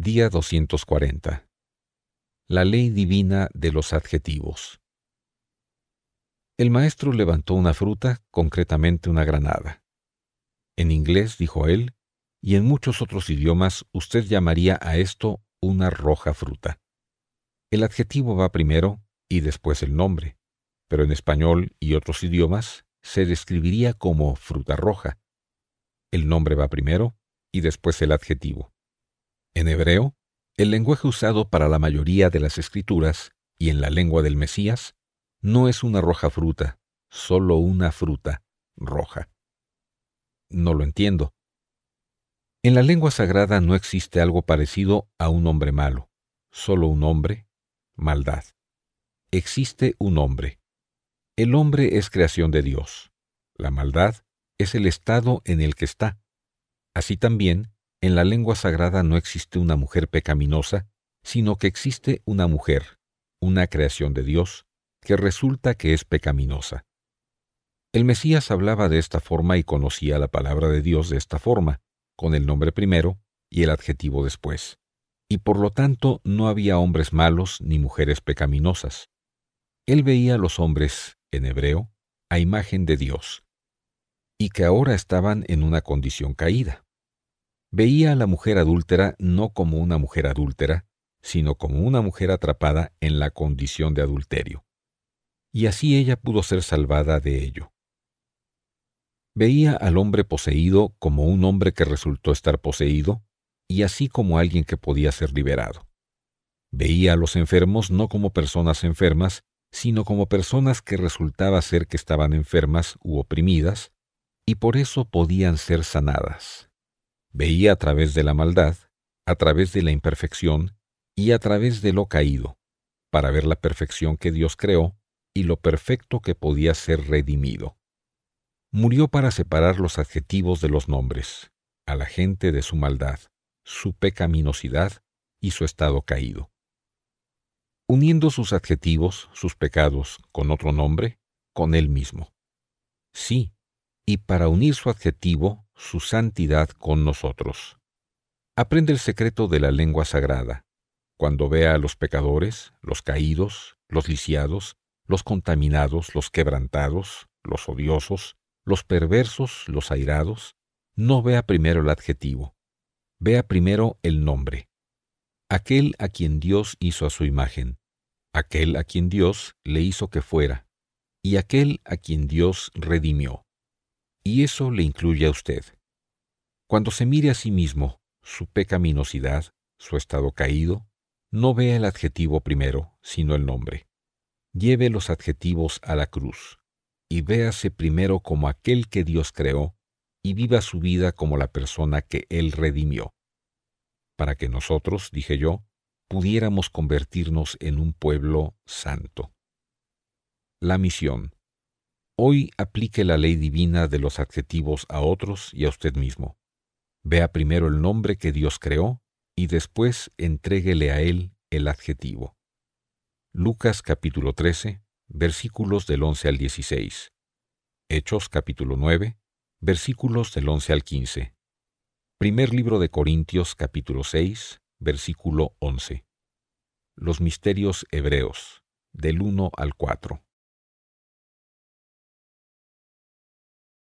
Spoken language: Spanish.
Día 240. La ley divina de los adjetivos. El maestro levantó una fruta, concretamente una granada. En inglés, dijo él, y en muchos otros idiomas usted llamaría a esto una roja fruta. El adjetivo va primero y después el nombre, pero en español y otros idiomas se describiría como fruta roja. El nombre va primero y después el adjetivo en hebreo, el lenguaje usado para la mayoría de las escrituras y en la lengua del Mesías, no es una roja fruta, solo una fruta roja. No lo entiendo. En la lengua sagrada no existe algo parecido a un hombre malo, solo un hombre, maldad. Existe un hombre. El hombre es creación de Dios. La maldad es el estado en el que está. Así también, en la lengua sagrada no existe una mujer pecaminosa, sino que existe una mujer, una creación de Dios, que resulta que es pecaminosa. El Mesías hablaba de esta forma y conocía la palabra de Dios de esta forma, con el nombre primero y el adjetivo después, y por lo tanto no había hombres malos ni mujeres pecaminosas. Él veía a los hombres, en hebreo, a imagen de Dios, y que ahora estaban en una condición caída veía a la mujer adúltera no como una mujer adúltera, sino como una mujer atrapada en la condición de adulterio. Y así ella pudo ser salvada de ello. Veía al hombre poseído como un hombre que resultó estar poseído, y así como alguien que podía ser liberado. Veía a los enfermos no como personas enfermas, sino como personas que resultaba ser que estaban enfermas u oprimidas, y por eso podían ser sanadas. Veía a través de la maldad, a través de la imperfección y a través de lo caído, para ver la perfección que Dios creó y lo perfecto que podía ser redimido. Murió para separar los adjetivos de los nombres, a la gente de su maldad, su pecaminosidad y su estado caído. Uniendo sus adjetivos, sus pecados, con otro nombre, con él mismo. Sí, y para unir su adjetivo, su santidad con nosotros. Aprende el secreto de la lengua sagrada. Cuando vea a los pecadores, los caídos, los lisiados, los contaminados, los quebrantados, los odiosos, los perversos, los airados, no vea primero el adjetivo, vea primero el nombre. Aquel a quien Dios hizo a su imagen, aquel a quien Dios le hizo que fuera, y aquel a quien Dios redimió y eso le incluye a usted. Cuando se mire a sí mismo, su pecaminosidad, su estado caído, no vea el adjetivo primero, sino el nombre. Lleve los adjetivos a la cruz, y véase primero como aquel que Dios creó, y viva su vida como la persona que Él redimió. Para que nosotros, dije yo, pudiéramos convertirnos en un pueblo santo. La misión. Hoy aplique la ley divina de los adjetivos a otros y a usted mismo. Vea primero el nombre que Dios creó y después entréguele a él el adjetivo. Lucas capítulo 13, versículos del 11 al 16. Hechos capítulo 9, versículos del 11 al 15. Primer libro de Corintios capítulo 6, versículo 11. Los misterios hebreos, del 1 al 4.